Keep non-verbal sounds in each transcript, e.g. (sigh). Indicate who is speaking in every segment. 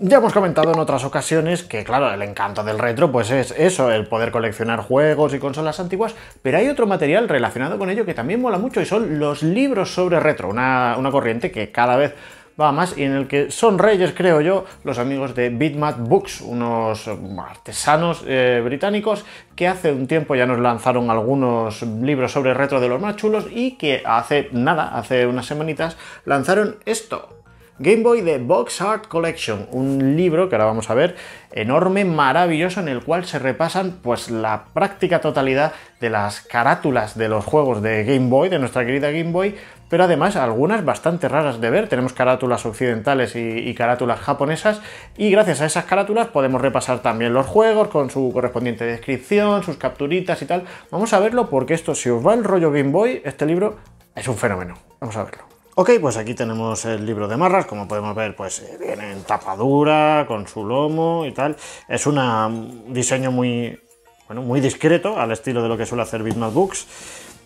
Speaker 1: Ya hemos comentado en otras ocasiones que, claro, el encanto del retro pues es eso, el poder coleccionar juegos y consolas antiguas, pero hay otro material relacionado con ello que también mola mucho y son los libros sobre retro, una, corriente que cada vez va más y en el que son reyes, creo yo, los amigos de Bitmap Books, unos artesanos eh, británicos que hace un tiempo ya nos lanzaron algunos libros sobre retro de los más chulos y que hace nada, hace unas semanitas, lanzaron esto, Game Boy de Box Art Collection, un libro que ahora vamos a ver, enorme, maravilloso, en el cual se repasan pues la práctica totalidad de las carátulas de los juegos de Game Boy, de nuestra querida Game Boy, pero además algunas bastante raras de ver. Tenemos carátulas occidentales y, y, carátulas japonesas y gracias a esas carátulas podemos repasar también los juegos con su correspondiente descripción, sus capturitas y tal. Vamos a verlo porque esto, si os va el rollo Game Boy, este libro es un fenómeno. Vamos a verlo. Ok, pues aquí tenemos el libro de marras, como podemos ver, pues eh, viene en tapadura, con su lomo y tal. Es un mm, diseño muy, bueno, muy discreto, al estilo de lo que suele hacer Bitmap Books.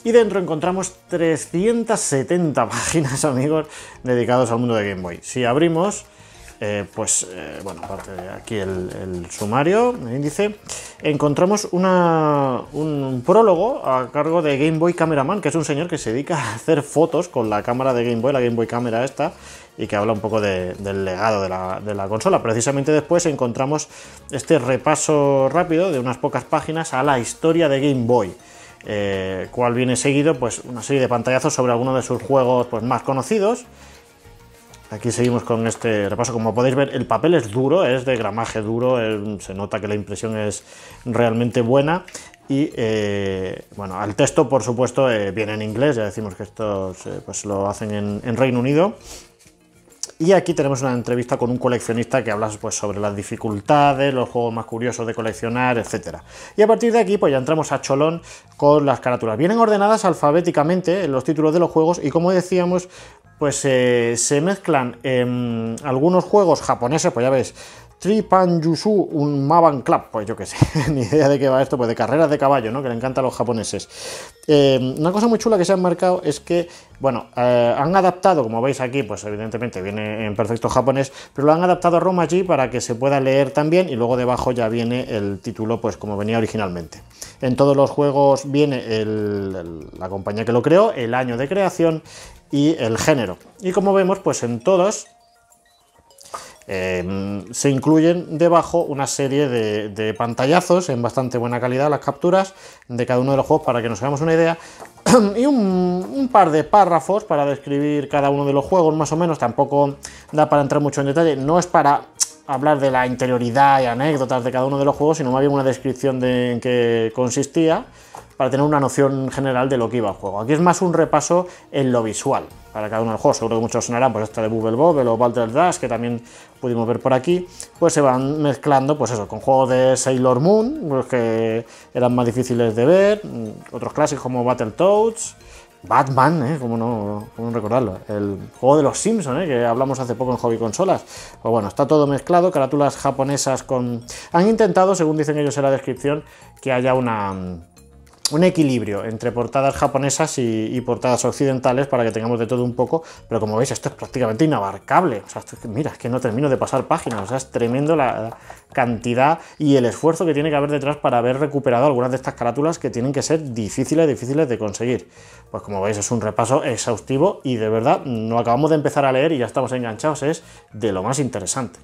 Speaker 1: Y dentro encontramos 370 (laughs) páginas, amigos, dedicados al mundo de Game Boy. Si abrimos, eh, pues eh, bueno, aparte de aquí el, sumario, el índice, encontramos un prólogo a cargo de Game Boy Cameraman, que es un señor que se dedica a hacer fotos con la cámara de Game Boy, la Game Boy Camera esta, y que habla un poco del legado de la, consola. Precisamente después encontramos este repaso rápido de unas pocas páginas a la historia de Game Boy. Eh, cual viene seguido pues una serie de pantallazos sobre algunos de sus juegos pues, más conocidos Aquí seguimos con este repaso. Como podéis ver, el papel es duro, es de gramaje duro, se nota que la impresión es realmente buena. Y eh, bueno, al texto, por supuesto, eh, viene en inglés, ya decimos que esto pues lo hacen en, Reino Unido. Y aquí tenemos una entrevista con un coleccionista que habla pues, sobre las dificultades, los juegos más curiosos de coleccionar, etc. Y a partir de aquí pues ya entramos a Cholón con las carátulas. Vienen ordenadas alfabéticamente en los títulos de los juegos y como decíamos, pues eh, se mezclan em, algunos juegos japoneses, pues ya ves, Tripan Yusu, un Maban Club, pues yo qué sé, (laughs) ni idea de qué va esto, pues de carreras de caballo, ¿no? Que le encanta a los japoneses. Em, una cosa muy chula que se han marcado es que, bueno, eh, han adaptado, como veis aquí, pues evidentemente viene en perfecto japonés, pero lo han adaptado a Roma G para que se pueda leer también y luego debajo ya viene el título, pues como venía originalmente. En todos los juegos viene la compañía que lo creó, el año de creación y el género. Y como vemos, pues en todos em, se incluyen debajo una serie de, pantallazos en bastante buena calidad, las capturas de cada uno de los juegos para que nos hagamos una idea, (clears throat) y un, un, par de párrafos para describir cada uno de los juegos, más o menos, tampoco da para entrar mucho en detalle, no es para hablar de la interioridad y anécdotas de cada uno de los juegos, sino más bien una descripción de en qué consistía para tener una noción general de lo que iba el juego. Aquí es más un repaso en lo visual para cada uno de los juegos. Seguro que muchos sonarán, pues esta de Bubble Bobble o Walter Dash, que también pudimos ver por aquí, pues se van mezclando, pues eso, con juegos de Sailor Moon, los pues, que eran más difíciles de ver, otros clásicos como Battletoads, Batman, ¿eh? ¿Cómo no, recordarlo? El juego de los Simpsons, ¿eh? que hablamos hace poco en Hobby Consolas. Pues bueno, está todo mezclado, carátulas japonesas con... Han intentado, según dicen ellos en la descripción, que haya una un equilibrio entre portadas japonesas y, portadas occidentales para que tengamos de todo un poco, pero como veis esto es prácticamente inabarcable, o mira, es que no termino de pasar páginas, o sea, es tremendo la cantidad y el esfuerzo que tiene que haber detrás para haber recuperado algunas de estas carátulas que tienen que ser difíciles, difíciles de conseguir. Pues como veis es un repaso exhaustivo y de verdad no acabamos de empezar a leer y ya estamos enganchados, es de lo más interesante.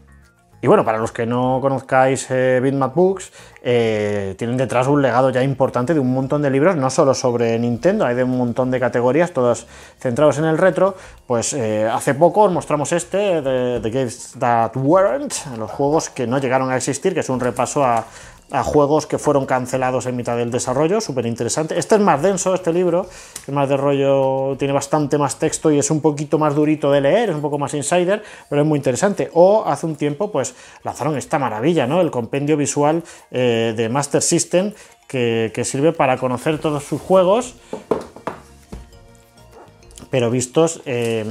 Speaker 1: Y bueno, para los que no conozcáis eh, Bitmap Books, eh, tienen detrás un legado ya importante de un montón de libros, no solo sobre Nintendo, hay de un montón de categorías, todas centrados en el retro. Pues eh, hace poco os mostramos este, The, Games That Weren't, los juegos que no llegaron a existir, que es un repaso a, a juegos que fueron cancelados en mitad del desarrollo, súper interesante. Este es más denso, este libro, es más de rollo, tiene bastante más texto y es un poquito más durito de leer, es un poco más insider, pero es muy interesante. O hace un tiempo, pues lanzaron esta maravilla, ¿no? El compendio visual eh, de Master System, que, que, sirve para conocer todos sus juegos pero vistos eh,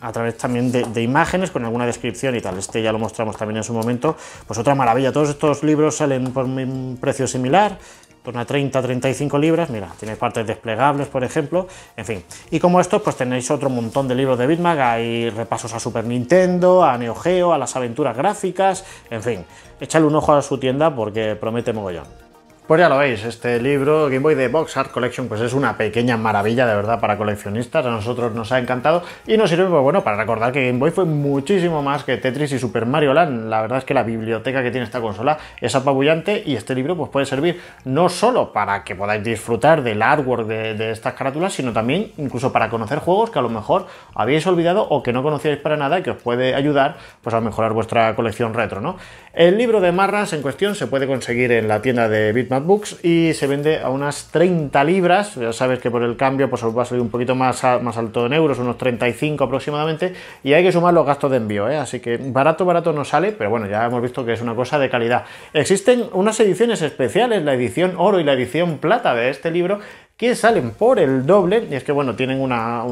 Speaker 1: a través también de, imágenes con alguna descripción y tal. Este ya lo mostramos también en su momento. Pues otra maravilla, todos estos libros salen por un precio similar, torna 30-35 libras, mira, tiene partes desplegables, por ejemplo, en fin. Y como estos, pues tenéis otro montón de libros de Bitmag, hay repasos a Super Nintendo, a Neo Geo, a las aventuras gráficas, en fin. Échale un ojo a su tienda porque promete mogollón. Pues ya lo veis, este libro Game Boy de Box Art Collection pues es una pequeña maravilla de verdad para coleccionistas, a nosotros nos ha encantado y nos sirve pues, bueno, para recordar que Game Boy fue muchísimo más que Tetris y Super Mario Land, la verdad es que la biblioteca que tiene esta consola es apabullante y este libro pues puede servir no solo para que podáis disfrutar del artwork de, estas carátulas, sino también incluso para conocer juegos que a lo mejor habéis olvidado o que no conocíais para nada y que os puede ayudar pues a mejorar vuestra colección retro, ¿no? El libro de Marras en cuestión se puede conseguir en la tienda de Bitmap y se vende a unas 30 libras. Ya sabes que por el cambio pues, os va a salir un poquito más, más alto en euros, unos 35 aproximadamente. Y hay que sumar los gastos de envío, ¿eh? así que barato, barato no sale, pero bueno, ya hemos visto que es una cosa de calidad. Existen unas ediciones especiales, la edición oro y la edición plata de este libro, que salen por el doble. Y es que, bueno, tienen una,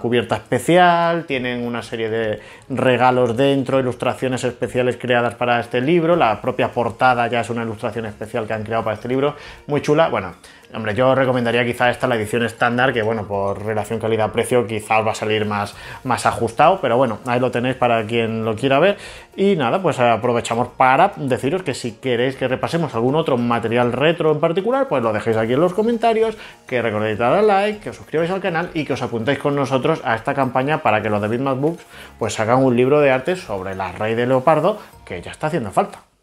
Speaker 1: cubierta especial, tienen una serie de regalos dentro, ilustraciones especiales creadas para este libro. La propia portada ya es una ilustración especial que han creado para este libro. Muy chula. Bueno, Hombre, yo recomendaría quizá esta la edición estándar, que bueno, por relación calidad-precio quizás va a salir más, más ajustado, pero bueno, ahí lo tenéis para quien lo quiera ver. Y nada, pues aprovechamos para deciros que si queréis que repasemos algún otro material retro en particular, pues lo dejéis aquí en los comentarios, que recordéis dar like, que os suscribáis al canal y que os apuntéis con nosotros a esta campaña para que los de Bitmap Books pues hagan un libro de arte sobre la Rey de Leopardo, que ya está haciendo falta.